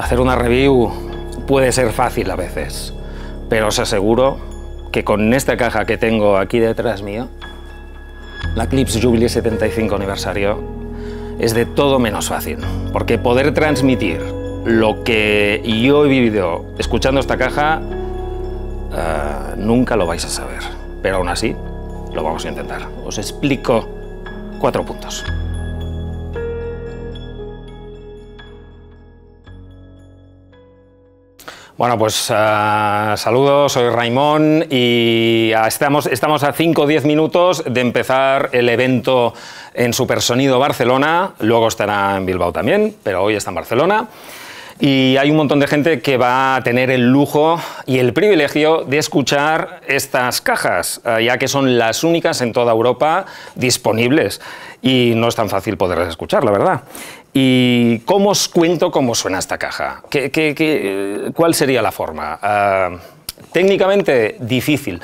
Hacer una review puede ser fácil a veces, pero os aseguro que con esta caja que tengo aquí detrás mío, la Clips Jubilee 75 aniversario es de todo menos fácil, porque poder transmitir lo que yo he vivido escuchando esta caja eh, nunca lo vais a saber, pero aún así lo vamos a intentar. Os explico cuatro puntos. Bueno, pues eh, saludos, soy Raimón y estamos, estamos a 5 o 10 minutos de empezar el evento en Supersonido Barcelona, luego estará en Bilbao también, pero hoy está en Barcelona. Y hay un montón de gente que va a tener el lujo y el privilegio de escuchar estas cajas, eh, ya que son las únicas en toda Europa disponibles. Y no es tan fácil poderlas escuchar, la verdad. ¿Y cómo os cuento cómo suena esta caja? ¿Qué, eh, cuál sería la forma? Ah, técnicamente difícil.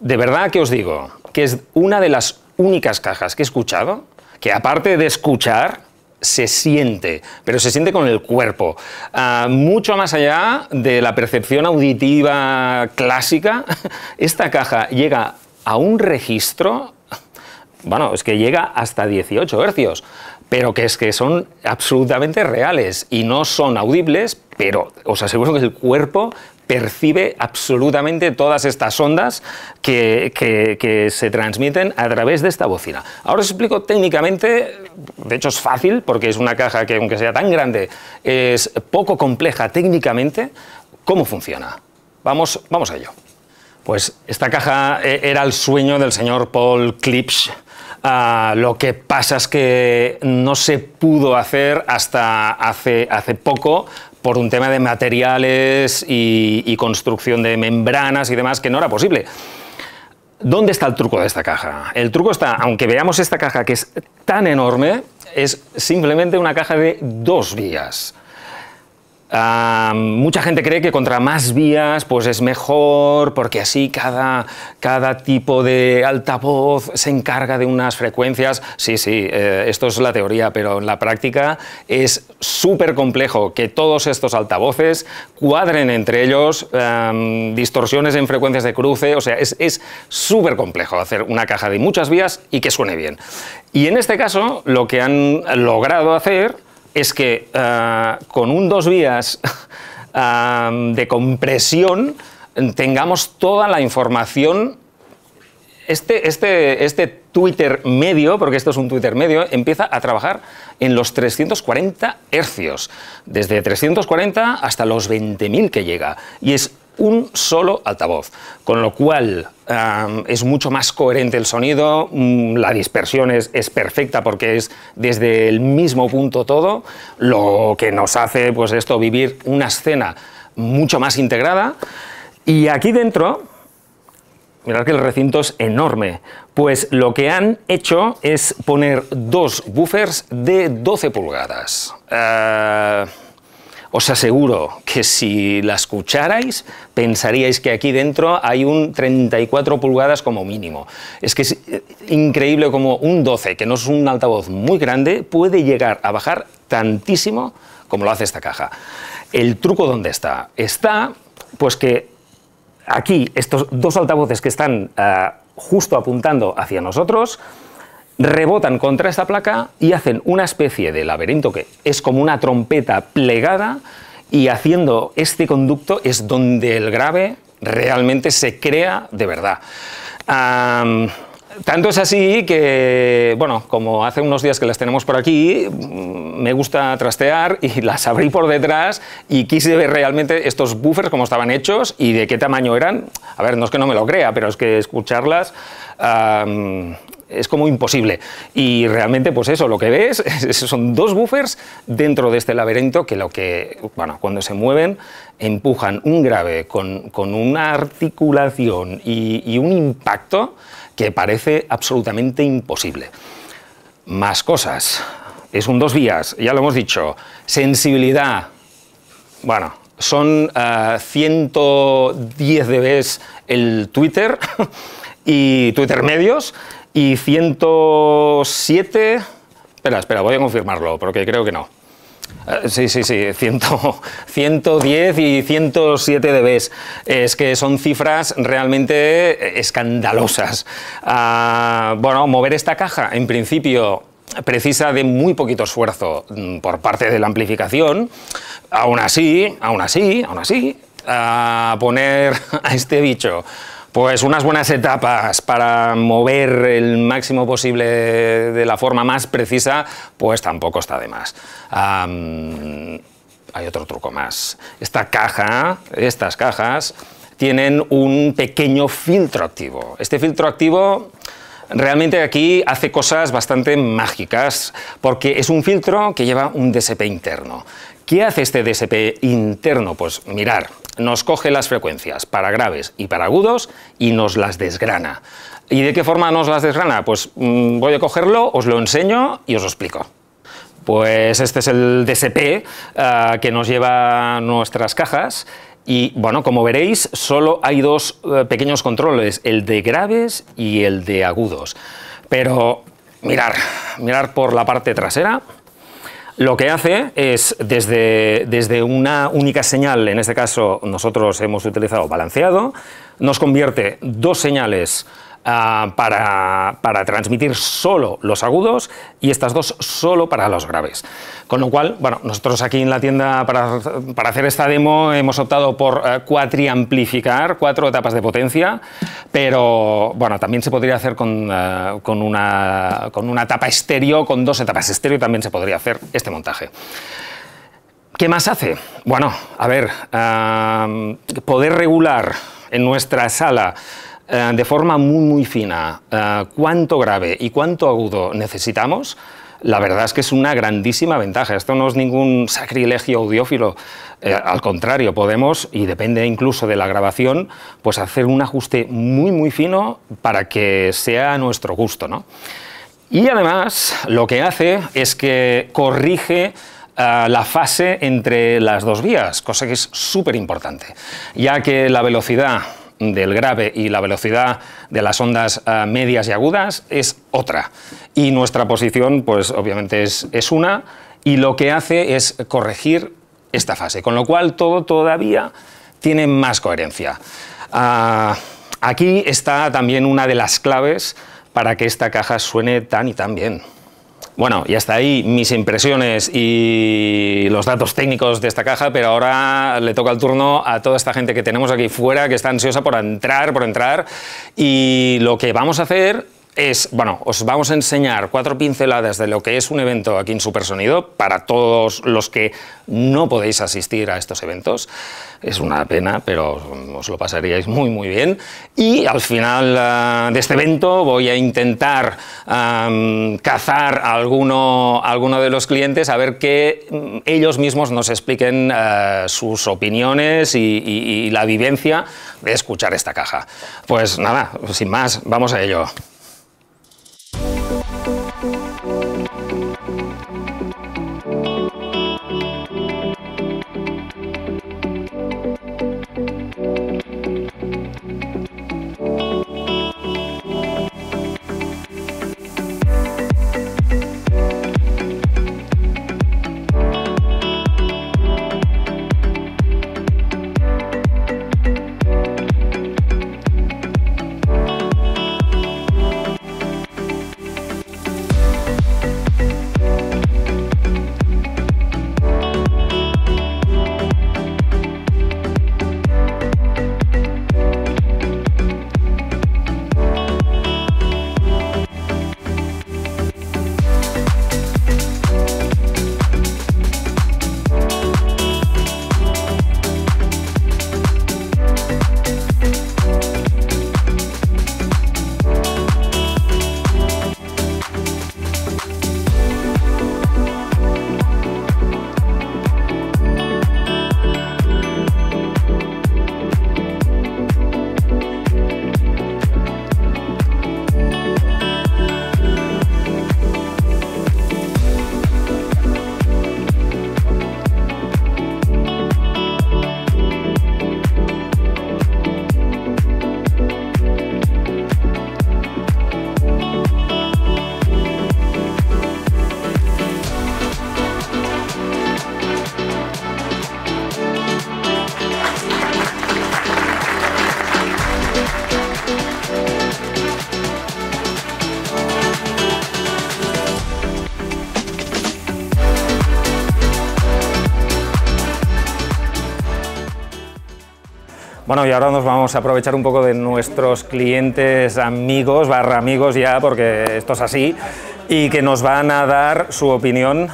De verdad que os digo que es una de las únicas cajas que he escuchado, que aparte de escuchar, se siente, pero se siente con el cuerpo, ah, mucho más allá de la percepción auditiva clásica, esta caja llega a un registro, bueno, es que llega hasta 18 hercios pero que es que son absolutamente reales y no son audibles, pero os aseguro que el cuerpo percibe absolutamente todas estas ondas que, se transmiten a través de esta bocina. Ahora os explico técnicamente, de hecho es fácil, porque es una caja que aunque sea tan grande, es poco compleja técnicamente, cómo funciona. Vamos, vamos a ello. Pues esta caja eh, era el sueño del señor Paul Klipsch, lo que pasa es que no se pudo hacer hasta hace, poco por un tema de materiales y construcción de membranas y demás que no era posible. ¿Dónde está el truco de esta caja? El truco está, aunque veamos esta caja que es tan enorme, es simplemente una caja de dos vías mucha gente cree que contra más vías pues es mejor porque así cada, tipo de altavoz se encarga de unas frecuencias. Sí, sí, eh, esto es la teoría, pero en la práctica es súper complejo que todos estos altavoces cuadren entre ellos distorsiones en frecuencias de cruce. O sea, es súper complejo hacer una caja de muchas vías y que suene bien. Y en este caso lo que han logrado hacer es que eh, con un dos vías eh, de compresión tengamos toda la información. Este, este, este Twitter medio, porque esto es un Twitter medio, empieza a trabajar en los 340 hercios, desde 340 hasta los 20.000 que llega. Y es un solo altavoz, con lo cual es mucho más coherente el sonido, mm, la dispersión es, perfecta porque es desde el mismo punto todo, lo que nos hace pues esto vivir una escena mucho más integrada y aquí dentro mirad que el recinto es enorme, pues lo que han hecho es poner dos buffers de 12 pulgadas. Eh, os aseguro que si la escucharais, pensaríais que aquí dentro hay un 34 pulgadas como mínimo. Es que es eh, increíble como un 12, que no es un altavoz muy grande, puede llegar a bajar tantísimo como lo hace esta caja. ¿El truco dónde está? Está, pues que aquí, estos dos altavoces que están ah, justo apuntando hacia nosotros, rebotan contra esta placa y hacen una especie de laberinto que es como una trompeta plegada y haciendo este conducto es donde el grave realmente se crea de verdad. tanto es así que, bueno, como hace unos días que las tenemos por aquí, mm, me gusta trastear y las abrí por detrás y quise ver realmente estos buffers cómo estaban hechos y de qué tamaño eran. A ver, no es que no me lo crea, pero es que escucharlas es como imposible. Y realmente, pues eso, lo que ves son dos buffers dentro de este laberinto que lo que, bueno, cuando se mueven, empujan un grave con, una articulación y, un impacto que parece absolutamente imposible. Más cosas. Es un dos vías, ya lo hemos dicho. Sensibilidad. Bueno, son 110 110 dBs el Twitter y Twitter medios y 107... Espera, espera, voy a confirmarlo, porque creo que no. Eh, sí, sí, sí, 110 y 107 dBs. Es que son cifras realmente escandalosas. Ah, bueno, mover esta caja, en principio, precisa de muy poquito esfuerzo mm, por parte de la amplificación. Aún así, aún así, aún así, a ah, poner a este bicho pues unas buenas etapas para mover el máximo posible de la forma más precisa, pues tampoco está de más. hay otro truco más. Esta caja, estas cajas, tienen un pequeño filtro activo. Este filtro activo realmente aquí hace cosas bastante mágicas, porque es un filtro que lleva un DSP interno, ¿Qué hace este DSP interno? Pues mirar, nos coge las frecuencias para graves y para agudos y nos las desgrana. ¿Y de qué forma nos las desgrana? Pues mm, voy a cogerlo, os lo enseño y os lo explico. Pues este es el DSP eh, que nos lleva nuestras cajas y bueno, como veréis, solo hay dos eh, pequeños controles, el de graves y el de agudos. Pero mirar, mirar por la parte trasera lo que hace es, desde, una única señal, en este caso nosotros hemos utilizado balanceado, nos convierte dos señales Ah, para, para, transmitir solo los agudos y estas dos solo para los graves. Con lo cual, bueno, nosotros aquí en la tienda para, hacer esta demo hemos optado por eh, cuatriamplificar, cuatro etapas de potencia, pero bueno, también se podría hacer con, eh, una, con una etapa estéreo, con dos etapas estéreo también se podría hacer este montaje. ¿Qué más hace? Bueno, a ver, ah, poder regular en nuestra sala eh, de forma muy, muy fina eh, cuánto grave y cuánto agudo necesitamos, la verdad es que es una grandísima ventaja. Esto no es ningún sacrilegio audiófilo. Eh, al contrario, podemos, y depende incluso de la grabación, pues hacer un ajuste muy, muy fino para que sea a nuestro gusto. Y además, lo que hace es que corrige la fase entre las dos vías, cosa que es súper importante, ya que la velocidad del grave y la velocidad de las ondas eh, medias y agudas es otra. Y nuestra posición, pues obviamente es, una, y lo que hace es corregir esta fase, con lo cual todo todavía tiene más coherencia. Ah, aquí está también una de las claves para que esta caja suene tan y tan bien. Bueno, y hasta ahí mis impresiones y los datos técnicos de esta caja, pero ahora le toca el turno a toda esta gente que tenemos aquí fuera, que está ansiosa por entrar, por entrar. Y lo que vamos a hacer es, bueno, os vamos a enseñar cuatro pinceladas de lo que es un evento aquí en Supersonido para todos los que no podéis asistir a estos eventos. Es una pena, pero os lo pasaríais muy, muy bien. Y al final eh, de este evento voy a intentar cazar a alguno, de los clientes a ver que mm, ellos mismos nos expliquen eh, sus opiniones y la vivencia de escuchar esta caja. Pues nada, sin más, vamos a ello. Bueno, y ahora nos vamos a aprovechar un poco de nuestros clientes amigos, barra amigos ya, porque esto es así, y que nos van a dar su opinión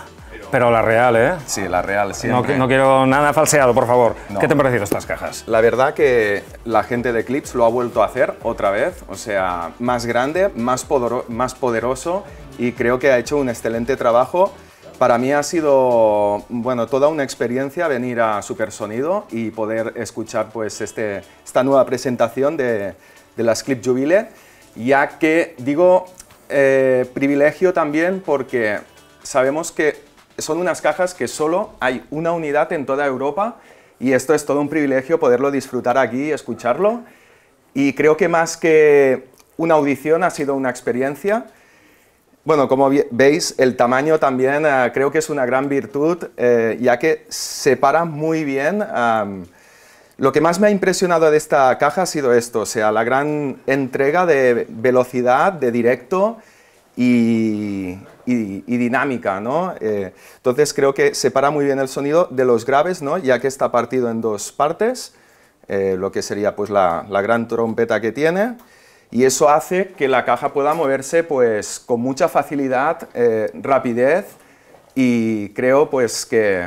pero la real, ¿eh? Sí, la real, sí. No, quiero nada falseado, por favor. ¿Qué te han parecido estas cajas? La verdad que la gente de Eclipse lo ha vuelto a hacer otra vez, o sea, más grande, más, poderoso y creo que ha hecho un excelente trabajo para mí ha sido bueno, toda una experiencia venir a Supersonido y poder escuchar pues, este, esta nueva presentación de, de las Clip Jubilee, ya que digo eh, privilegio también porque sabemos que son unas cajas que solo hay una unidad en toda Europa y esto es todo un privilegio poderlo disfrutar aquí, escucharlo y creo que más que una audición ha sido una experiencia bueno, como veis, el tamaño también ah, creo que es una gran virtud, eh, ya que separa muy bien. lo que más me ha impresionado de esta caja ha sido esto, o sea, la gran entrega de velocidad, de directo y, dinámica, ¿no? Eh, entonces creo que separa muy bien el sonido de los graves, ¿no? Ya que está partido en dos partes, eh, lo que sería pues la gran trompeta que tiene y eso hace que la caja pueda moverse pues, con mucha facilidad, eh, rapidez y creo pues, que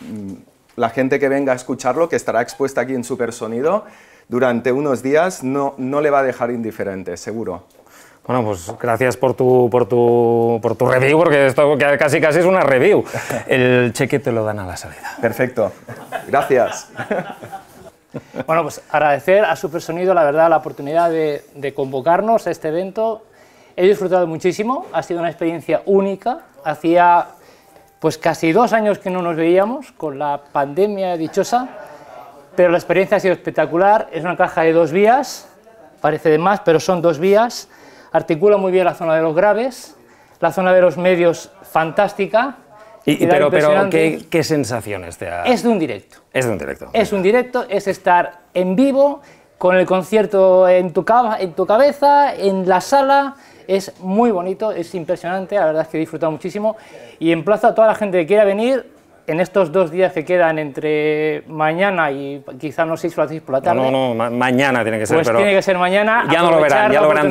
mm, la gente que venga a escucharlo, que estará expuesta aquí en Supersonido, durante unos días no, no le va a dejar indiferente, seguro. Bueno, pues gracias por tu, por tu review, porque esto casi casi es una review. El cheque te lo dan a la salida. Perfecto. Gracias. Bueno, pues agradecer a Supersonido la verdad, la oportunidad de, de convocarnos a este evento. He disfrutado muchísimo, ha sido una experiencia única. Hacía pues casi dos años que no nos veíamos con la pandemia dichosa, pero la experiencia ha sido espectacular. Es una caja de dos vías, parece de más, pero son dos vías. Articula muy bien la zona de los graves, la zona de los medios fantástica, y, pero, pero ¿qué, ¿qué, sensaciones te ha...? Es de un directo. Es de un directo. Es un directo, es estar en vivo, con el concierto en tu, en tu cabeza, en la sala, es muy bonito, es impresionante, la verdad es que he disfrutado muchísimo y emplazo a toda la gente que quiera venir en estos dos días que quedan entre mañana y quizá no 6 o lo 6 por la tarde. No, no, mañana tiene que ser. Pues tiene que ser mañana. Ya no lo verán, ya lo verán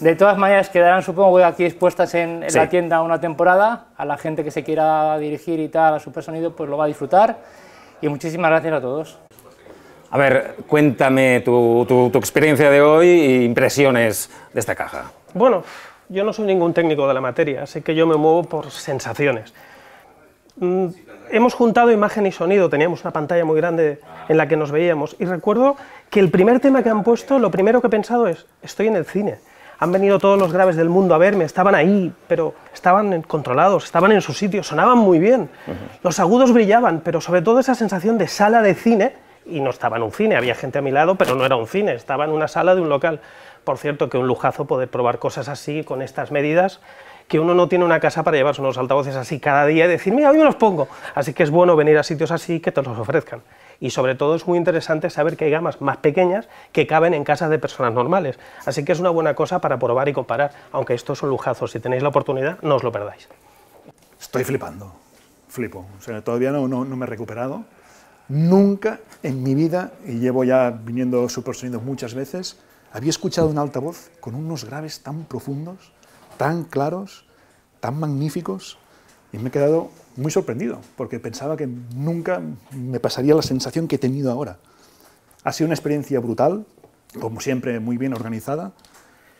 de todas maneras, quedarán, supongo, aquí expuestas en, la tienda una temporada. A la gente que se quiera dirigir y tal a Super Sonido, pues lo va a disfrutar. Y muchísimas gracias a todos. A ver, cuéntame tu, experiencia de hoy e impresiones de esta caja. Bueno, yo no soy ningún técnico de la materia, así que yo me muevo por sensaciones. Mm, hemos juntado imagen y sonido, teníamos una pantalla muy grande en la que nos veíamos y recuerdo que el primer tema que han puesto, lo primero que he pensado es, estoy en el cine han venido todos los graves del mundo a verme, estaban ahí, pero estaban controlados, estaban en su sitio, sonaban muy bien. Los agudos brillaban, pero sobre todo esa sensación de sala de cine, y no estaba en un cine, había gente a mi lado, pero no era un cine, estaba en una sala de un local. Por cierto, que un lujazo poder probar cosas así, con estas medidas, que uno no tiene una casa para llevarse unos altavoces así cada día y decir, mira, hoy me los pongo. Así que es bueno venir a sitios así que te los ofrezcan y sobre todo es muy interesante saber que hay gamas más pequeñas que caben en casas de personas normales. Así que es una buena cosa para probar y comparar, aunque estos son lujazos Si tenéis la oportunidad, no os lo perdáis. Estoy flipando, flipo. sea, todavía no, no, me he recuperado. Nunca en mi vida, y llevo ya viniendo Super Sonido muchas veces, había escuchado un altavoz con unos graves tan profundos, tan claros, tan magníficos. Y me he quedado muy sorprendido, porque pensaba que nunca me pasaría la sensación que he tenido ahora. Ha sido una experiencia brutal, como siempre muy bien organizada,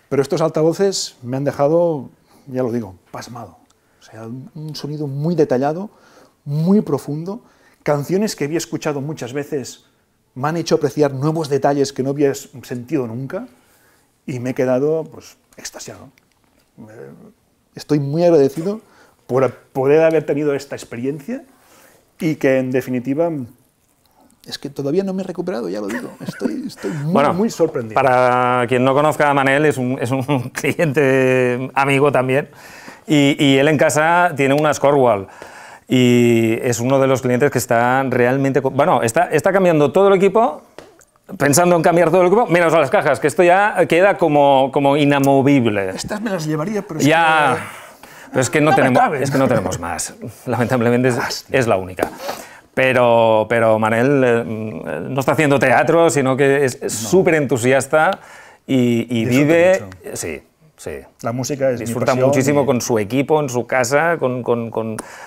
pero estos altavoces me han dejado, ya lo digo, pasmado. O sea, un sonido muy detallado, muy profundo, canciones que había escuchado muchas veces me han hecho apreciar nuevos detalles que no había sentido nunca y me he quedado pues extasiado. Eh, estoy muy agradecido por poder haber tenido esta experiencia y que en definitiva es que todavía no me he recuperado, ya lo digo. Estoy, estoy muy, sorprendido. Para quien no conozca a Manel, es un, es un cliente amigo también. Y, y, él en casa tiene una Scorewall. Y es uno de los clientes que está realmente. Bueno, está, está cambiando todo el equipo, pensando en cambiar todo el equipo, menos a las cajas, que esto ya queda como, como inamovible. Estas me las llevaría, pero. Ya es que no, tenemos, es que no tenemos más. Lamentablemente es, la única. Pero, pero Manel eh, mm, no está haciendo teatro, sino que es súper entusiasta y, vive... Sí, sí. La música es Disfruta muchísimo con su equipo, en su casa, con...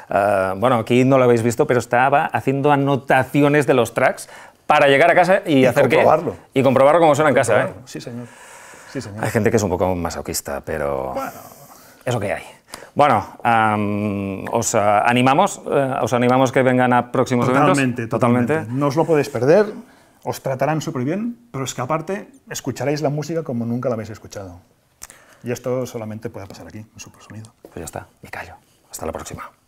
Eh, bueno, aquí no lo habéis visto, pero estaba haciendo anotaciones de los tracks para llegar a casa y, hacer comprobarlo. y comprobar cómo suena en casa. ¿eh? Sí, señor. sí, señor. Hay gente que es un poco masoquista, pero... Bueno. eso que hay. Bueno, os eh, animamos, eh, os animamos que vengan a próximos eventos. Totalmente, totalmente. No os lo podéis perder, os tratarán súper bien, pero es que aparte escucharéis la música como nunca la habéis escuchado. Y esto solamente puede pasar aquí, en Super Sonido. Pues ya está, me callo. Hasta la próxima.